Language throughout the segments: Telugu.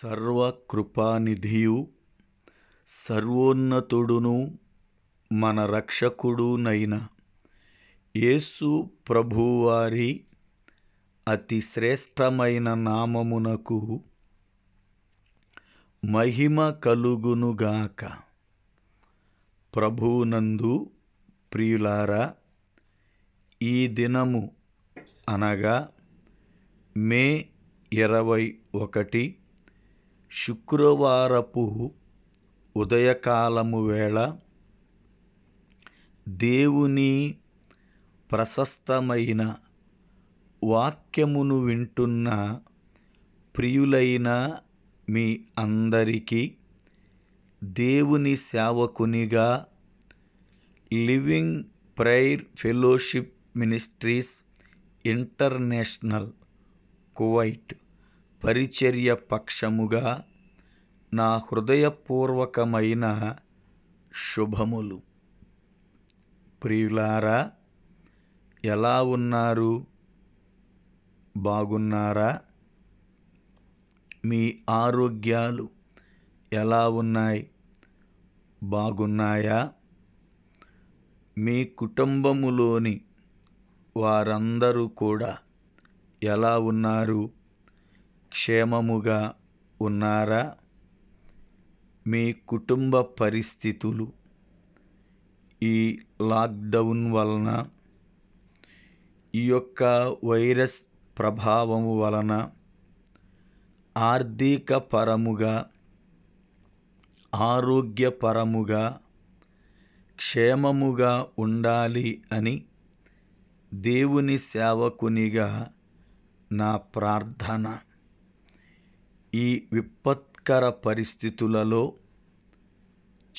సర్వకృపానిధియు సర్వోన్నతుడును మన రక్షకుడునైన యేసు ప్రభువారి అతి శ్రేష్టమైన నామమునకు మహిమ కలుగునుగాక ప్రభునందు ప్రియులారా ఈ దినము అనగా మే ఇరవై ఒకటి శుక్రవారపు ఉదయకాలము వేళ దేవుని ప్రశస్తమైన వాక్యమును వింటున్న ప్రియులైన మీ అందరికీ దేవుని సేవకునిగా living prayer fellowship ministries international Kuwait పరిచర్య పక్షముగా నా హృదయపూర్వకమైన శుభములు ప్రియులారా ఎలా ఉన్నారు బాగున్నారా మీ ఆరోగ్యాలు ఎలా ఉన్నాయి బాగున్నాయా మీ కుటుంబములోని వారందరూ కూడా ఎలా ఉన్నారు క్షేమముగా ఉన్నారా మీ కుటుంబ పరిస్థితులు ఈ లాక్డౌన్ వలన ఈ యొక్క వైరస్ ప్రభావము వలన ఆర్థిక పరముగా ఆరోగ్యపరముగా క్షేమముగా ఉండాలి అని దేవుని సేవకునిగా నా ప్రార్థన ఈ విపత్కర పరిస్థితులలో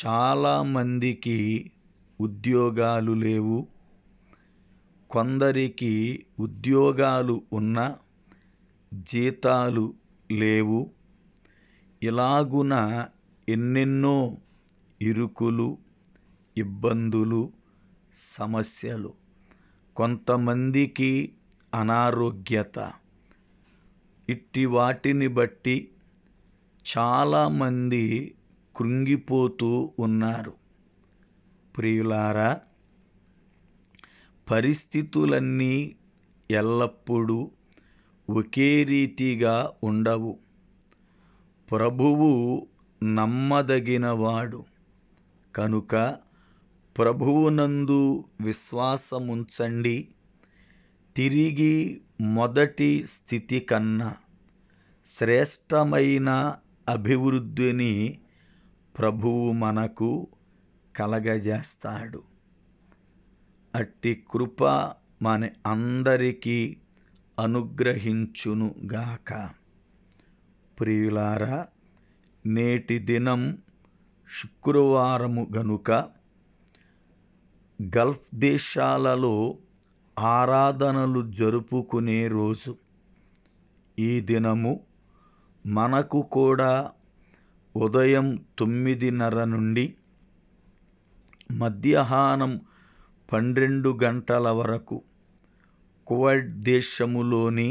చాలామందికి ఉద్యోగాలు లేవు కొందరికి ఉద్యోగాలు ఉన్న జీతాలు లేవు ఇలాగున ఎన్నెన్నో ఇరుకులు ఇబ్బందులు సమస్యలు కొంతమందికి అనారోగ్యత ఇట్టి వాటిని బట్టి చాలామంది కృంగిపోతూ ఉన్నారు ప్రియులారా పరిస్థితులన్నీ ఎల్లప్పుడూ ఒకే రీతిగా ఉండవు ప్రభువు నమ్మదగినవాడు కనుక ప్రభువునందు విశ్వాసముంచండి తిరిగి మొదటి స్థితి కన్నా శ్రేష్టమైన అభివృద్ధిని ప్రభువు మనకు కలగజేస్తాడు అట్టి కృప మన అందరికీ అనుగ్రహించునుగాక ప్రియులారా నేటి దినం శుక్రవారము గనుక గల్ఫ్ దేశాలలో ఆరాధనలు జరుపుకునే రోజు ఈ దినము మనకు కూడా ఉదయం తొమ్మిదిన్నర నుండి మధ్యాహ్నం పన్నెండు గంటల వరకు కువైట్ దేశములోని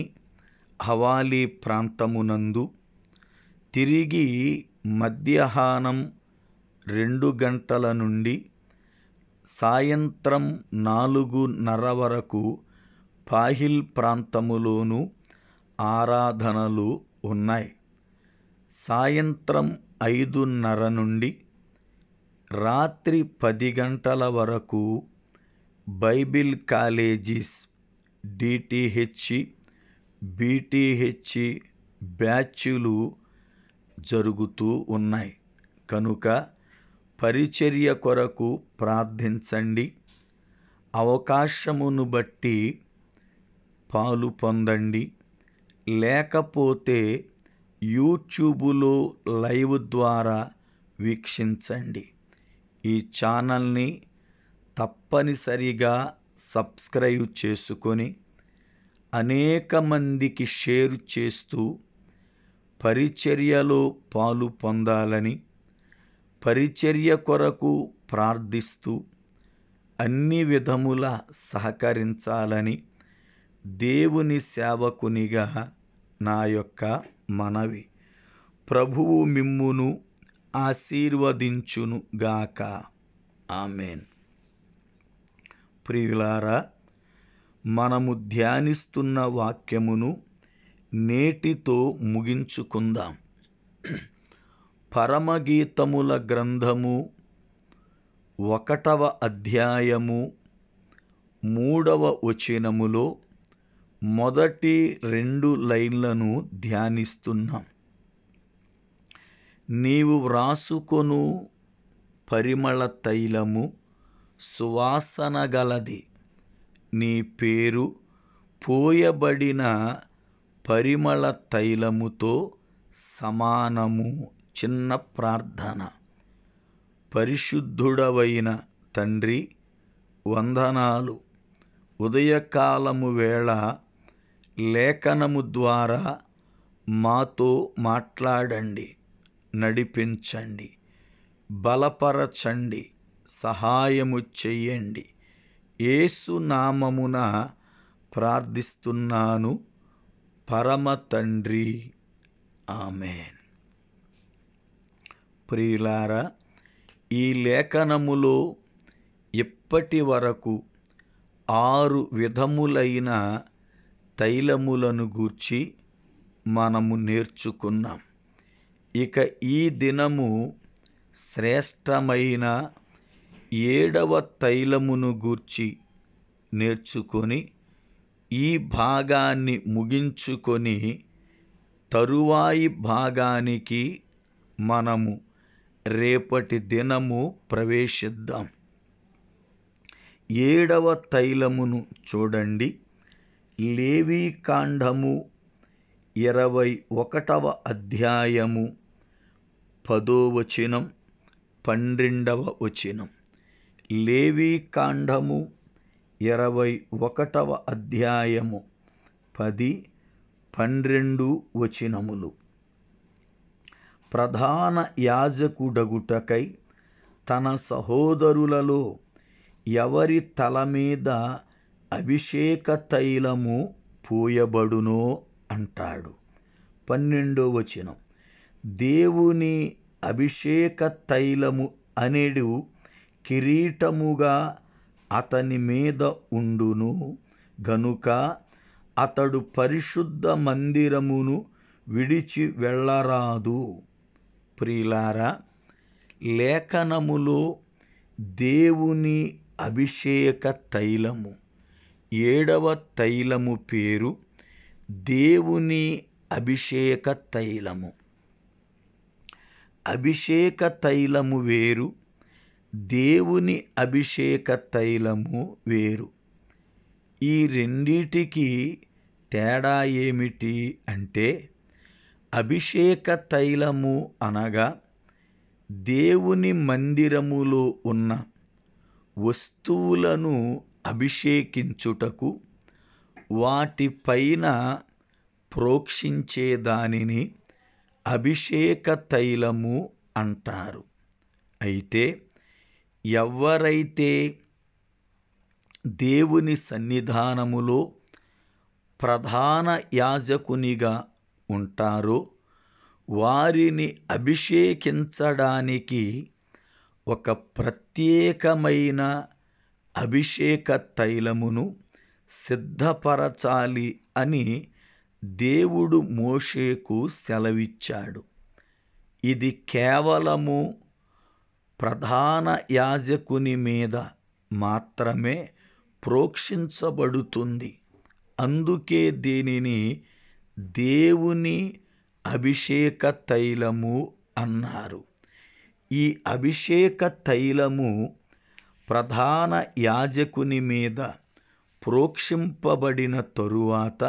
హవాలీ ప్రాంతమునందు తిరిగి మధ్యాహ్నం రెండు గంటల నుండి సాయంత్రం నాలుగున్నర వరకు పాహిల్ ప్రాంతములోనూ ఆరాధనలు ఉన్నాయి సాయంత్రం ఐదున్నర నుండి రాత్రి పది గంటల వరకు బైబిల్ కాలేజీస్ డిటిహెచ్ బీటీహెచ్ బ్యాచ్లు జరుగుతూ ఉన్నాయి కనుక పరిచర్య కొరకు ప్రార్థించండి అవకాశమును బట్టి పాలు పొందండి లేకపోతే యూట్యూబులో లైవ్ ద్వారా వీక్షించండి ఈ ఛానల్ని తప్పనిసరిగా సబ్స్క్రైబ్ చేసుకొని అనేక మందికి షేర్ చేస్తూ పరిచర్యలో పాలు పొందాలని పరిచర్య కొరకు ప్రార్థిస్తూ అన్ని విధముల సహకరించాలని దేవుని సేవకునిగా నా యొక్క మనవి ప్రభువు మిమ్మును ఆశీర్వదించునుగాక ఆమెన్ ప్రియులారా మనము ధ్యానిస్తున్న వాక్యమును నేటితో ముగించుకుందాం పరమగీతముల గ్రంథము ఒకటవ అధ్యాయము మూడవ వచనములో మొదటి రెండు లైన్లను ధ్యానిస్తున్నాం నీవు వ్రాసుకొను పరిమళ తైలము సువాసన గలది నీ పేరు పోయబడిన పరిమళ తైలముతో సమానము చిన్న ప్రార్థన పరిశుద్ధుడవైన తండ్రి వందనాలు ఉదయకాలము వేళ లేఖనము ద్వారా మాతో మాట్లాడండి నడిపించండి బలపరచండి సహాయము చెయ్యండి ఏసునామమున ప్రార్థిస్తున్నాను పరమ తండ్రి ఆమెన్ ప్రియులారా ఈ లేఖనములో ఇప్పటి వరకు ఆరు విధములైన తైలములను గూర్చి మనము నేర్చుకున్నాం ఇక ఈ దినము శ్రేష్టమైన ఏడవ తైలమును గూర్చి నేర్చుకొని ఈ భాగాన్ని ముగించుకొని తరువాయి భాగానికి మనము రేపటి దినము ప్రవేశిద్దాం ఏడవ తైలమును చూడండి లేవీకాండము ఇరవై ఒకటవ అధ్యాయము పదో వచనం పన్నెండవ వచనం లేవీకాండము ఇరవై ఒకటవ అధ్యాయము పది పన్నెండు వచనములు ప్రధాన యాజకుడగుటకై తన సహోదరులలో ఎవరి తల మీద అభిషేక తైలము పూయబడునో అంటాడు పన్నెండో వచనం దేవుని అభిషేక తైలము అనేడు కిరీటముగా అతని మీద ఉండును గనుక అతడు పరిశుద్ధ మందిరమును విడిచి వెళ్ళరాదు ప్రియులారా లేఖనములో దేవుని అభిషేక తైలము ఏడవ తైలము పేరు దేవుని అభిషేక తైలము అభిషేక తైలము వేరు దేవుని అభిషేక తైలము వేరు ఈ రెండిటికి తేడా ఏమిటి అంటే అభిషేక తైలము అనగా దేవుని మందిరములో ఉన్న వస్తువులను అభిషేకించుటకు వాటిపైన ప్రోక్షించే దానిని అభిషేక తైలము అంటారు అయితే ఎవరైతే దేవుని సన్నిధానములో ప్రధాన యాజకునిగా ఉంటారో వారిని అభిషేకించడానికి ఒక ప్రత్యేకమైన అభిషేక తైలమును సిద్ధపరచాలి అని దేవుడు మోషేకు సెలవిచ్చాడు ఇది కేవలము ప్రధాన యాజకుని మీద మాత్రమే ప్రోక్షించబడుతుంది అందుకే దీనిని దేవుని అభిషేక తైలము అన్నారు ఈ అభిషేక తైలము ప్రధాన యాజకుని మీద ప్రోక్షింపబడిన తరువాత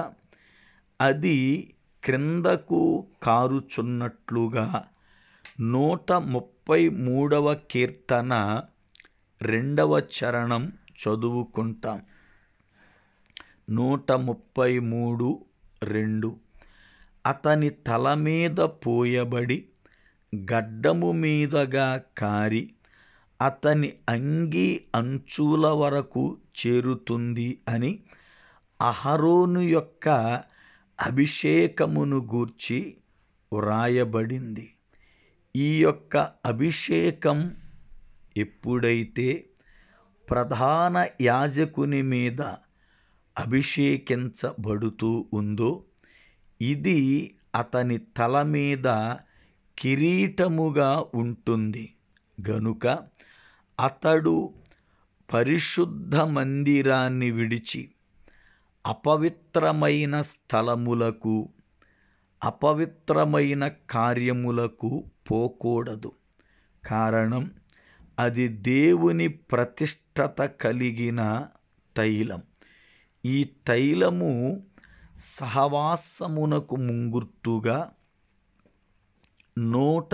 అది క్రిందకు కారుచున్నట్లుగా నూట ముప్పై మూడవ కీర్తన రెండవ చరణం చదువుకుంటాం నూట ముప్పై మూడు రెండు అతని తల మీద పోయబడి గడ్డము మీదగా కారి అతని అంగి అంచుల వరకు చేరుతుంది అని అహరోను యొక్క అభిషేకమును గూర్చి వ్రాయబడింది ఈ యొక్క అభిషేకం ఎప్పుడైతే ప్రధాన యాజకుని మీద అభిషేకించబడుతూ ఉందో ఇది అతని తల మీద కిరీటముగా ఉంటుంది గనుక అతడు పరిశుద్ధ మందిరాన్ని విడిచి అపవిత్రమైన స్థలములకు అపవిత్రమైన కార్యములకు పోకూడదు కారణం అది దేవుని ప్రతిష్టత కలిగిన తైలం ఈ తైలము సహవాసమునకు ముంగుర్తుగా నూట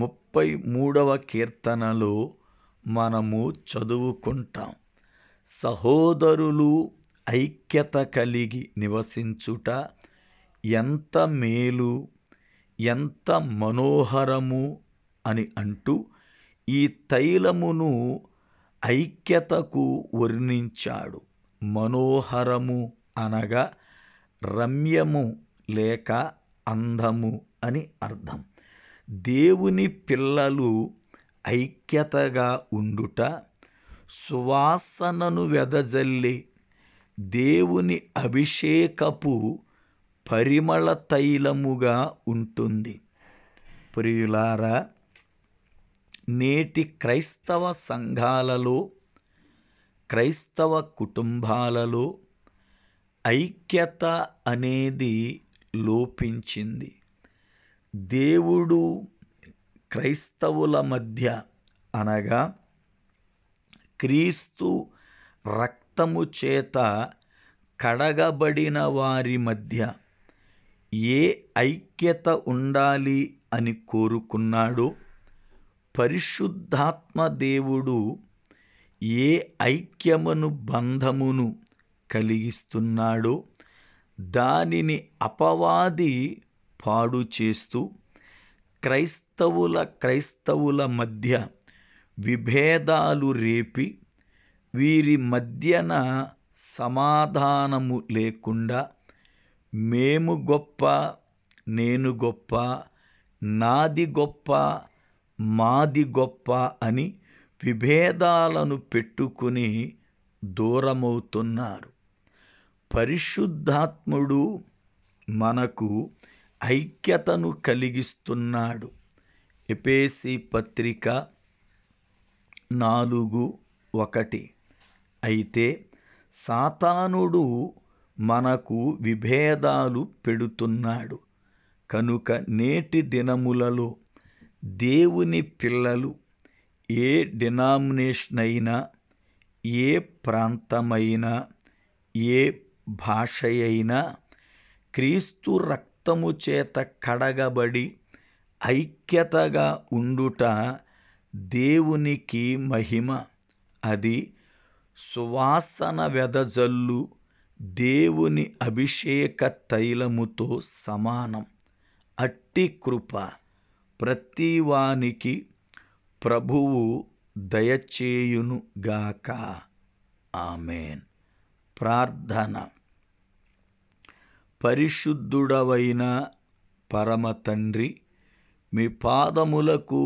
ముప్పై మూడవ కీర్తనలో మనము చదువుకుంటాం సహోదరులు ఐక్యత కలిగి నివసించుట ఎంత మేలు ఎంత మనోహరము అని అంటూ ఈ తైలమును ఐక్యతకు వర్ణించాడు మనోహరము అనగా రమ్యము లేక అందము అని అర్థం దేవుని పిల్లలు ఐక్యతగా ఉండుట సువాసనను వెదజల్లి దేవుని అభిషేకపు పరిమళ తైలముగా ఉంటుంది ప్రియులారా నేటి క్రైస్తవ సంఘాలలో క్రైస్తవ కుటుంబాలలో ఐక్యత అనేది లోపించింది దేవుడు క్రైస్తవుల మధ్య అనగా క్రీస్తు రక్తము చేత కడగబడిన వారి మధ్య ఏ ఐక్యత ఉండాలి అని కోరుకున్నాడో పరిశుద్ధాత్మ దేవుడు ఏ ఐక్యమును బంధమును కలిగిస్తున్నాడో దానిని అపవాది పాడు చేస్తూ క్రైస్తవుల క్రైస్తవుల మధ్య విభేదాలు రేపి వీరి మధ్యన సమాధానము లేకుండా మేము గొప్ప నేను గొప్ప నాది గొప్ప మాది గొప్ప అని విభేదాలను పెట్టుకుని దూరమవుతున్నారు పరిశుద్ధాత్ముడు మనకు ఐక్యతను కలిగిస్తున్నాడు ఎపేసి పత్రిక నాలుగు ఒకటి అయితే సాతానుడు మనకు విభేదాలు పెడుతున్నాడు కనుక నేటి దినములలో దేవుని పిల్లలు ఏ డినామినేషన్ అయినా ఏ ప్రాంతమైనా ఏ భాష అయినా క్రీస్తు రక్తము చేత కడగబడి ఐక్యతగా ఉండుట దేవునికి మహిమ అది సువాసన వెదజల్లు దేవుని అభిషేక తైలముతో సమానం అట్టి కృప ప్రతివానికి ప్రభువు దయచేయునుగాక ఆమెన్ ప్రార్థన పరిశుద్ధుడవైన పరమతండ్రి మీ పాదములకు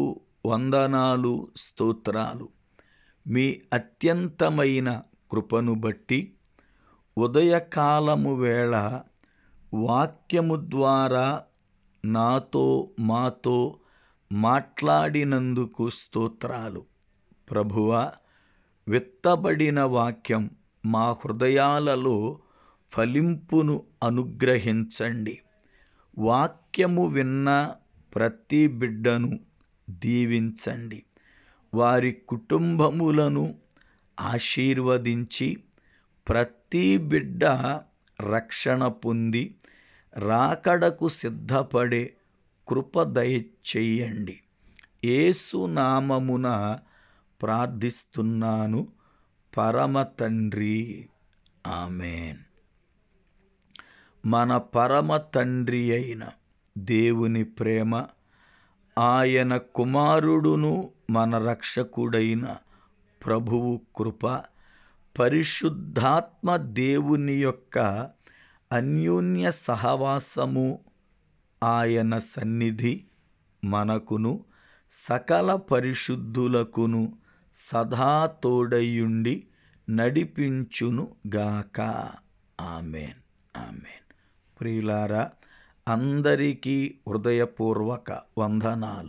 వందనాలు స్తోత్రాలు మీ అత్యంతమైన కృపను బట్టి ఉదయకాలము వేళ వాక్యము ద్వారా నాతో మాతో మాట్లాడినందుకు స్తోత్రాలు ప్రభువ విత్తబడిన వాక్యం మా హృదయాలలో ఫలింపును అనుగ్రహించండి వాక్యము విన్న ప్రతి బిడ్డను దీవించండి వారి కుటుంబములను ఆశీర్వదించి ప్రతి బిడ్డ రక్షణ పొంది రాకడకు సిద్ధపడే కృప దయచేయండి నామమున ప్రార్థిస్తున్నాను పరమ తండ్రి ఆమెన్ మన పరమ తండ్రి అయిన దేవుని ప్రేమ ఆయన కుమారుడును మన రక్షకుడైన ప్రభువు కృప పరిశుద్ధాత్మ దేవుని యొక్క అన్యోన్య సహవాసము ఆయన సన్నిధి మనకును సకల పరిశుద్ధులకును సదా తోడయుండి నడిపించును గాక ఆమెన్ ఆమెన్ ప్రియులారా అందరికీ హృదయపూర్వక వందనాలు